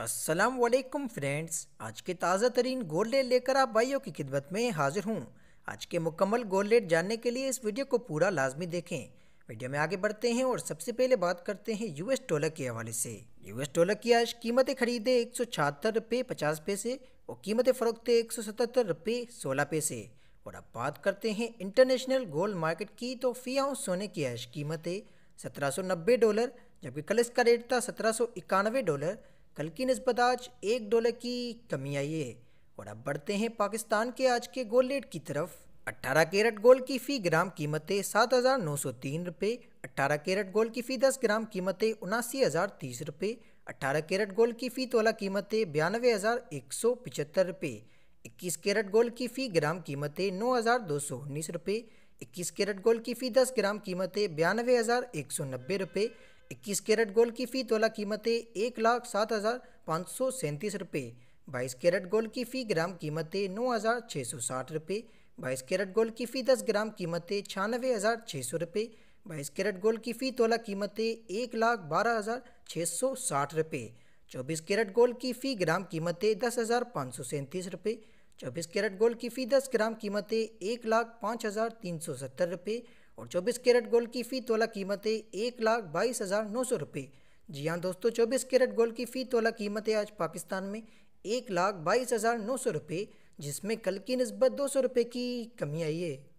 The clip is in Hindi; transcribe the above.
असलम फ्रेंड्स आज के ताज़ा तरीन गोल लेट लेकर आप भाइयों की खिदमत में हाजिर हूँ आज के मुकम्मल गोल लेट जानने के लिए इस वीडियो को पूरा लाजमी देखें वीडियो में आगे बढ़ते हैं और सबसे पहले बात करते हैं यू एस डॉलर के हवाले से यू एस डॉलर की आज कीमतें खरीदे एक सौ छहत्तर रुपये पचास पैसे और कीमतें फ़रोखते एक सौ सतहत्तर रुपये सोलह पैसे और अब बात करते हैं इंटरनेशनल गोल्ड मार्केट की तो फिया सोने की आज कीमतें सत्रह सौ नब्बे डॉलर जबकि कल इसका रेट था सत्रह सौ इक्यानवे डॉलर कल की नस्बत आज एक डॉलर की कमी आई है और अब बढ़ते हैं पाकिस्तान के आज के गोल रेट की तरफ 18 कैरेट गोल्ड की फ़ी ग्राम कीमतें सात हज़ार नौ सौ तीन रुपये अट्ठारह कैरेट गोल्ड की फ़ी दस ग्राम कीमतें उनासी हज़ार तीस रुपये अट्ठारह कैरेट गोल्ड की फ़ी तोला कीमतें बयानवे हज़ार एक सौ पिचहत्तर रुपये इक्कीस कैरेट गोल्ड की फ़ी ग्राम कीमतें नौ हज़ार दो सौ उन्नीस रुपये इक्कीस कैरेट गोल्ड की फ़ी दस ग्राम कीमतें बयानवे हज़ार एक सौ नब्बे रुपये इक्कीस कैरेट गोल्ड की फ़ी तोला कीमतें एक लाख सात हज़ार पाँच सौ सैंतीस रुपये बाईस कैरेट गोल्ड की फ़ी ग्राम कीमतें नौ हज़ार छः सौ साठ रुपये बाईस कैरेट गोल्ड की फ़ी दस ग्राम कीमतें छियानवे हज़ार छः सौ रुपये बाईस कैरेट गोल्ड की फ़ी तोला कीमतें एक लाख बारह हज़ार छः सौ साठ रुपये चौबीस कैरेट गोल्ड की फ़ी ग्राम कीमतें दस हज़ार पाँच सौ सैंतीस रुपये चौबीस कैरेट गोल्ड की फ़ी दस ग्राम कीमतें एक लाख पाँच हज़ार तीन सौ सत्तर रुपये और 24 कैरेट गोल्ड की फ़ी तोला कीमत है एक लाख बाईस हज़ार नौ सौ रुपये जी हाँ दोस्तों 24 कैरेट गोल्ड की फ़ी तोला कीमत है आज पाकिस्तान में एक लाख बाईस हज़ार नौ सौ रुपये जिसमें कल की नस्बत दो सौ रुपये की कमी आई है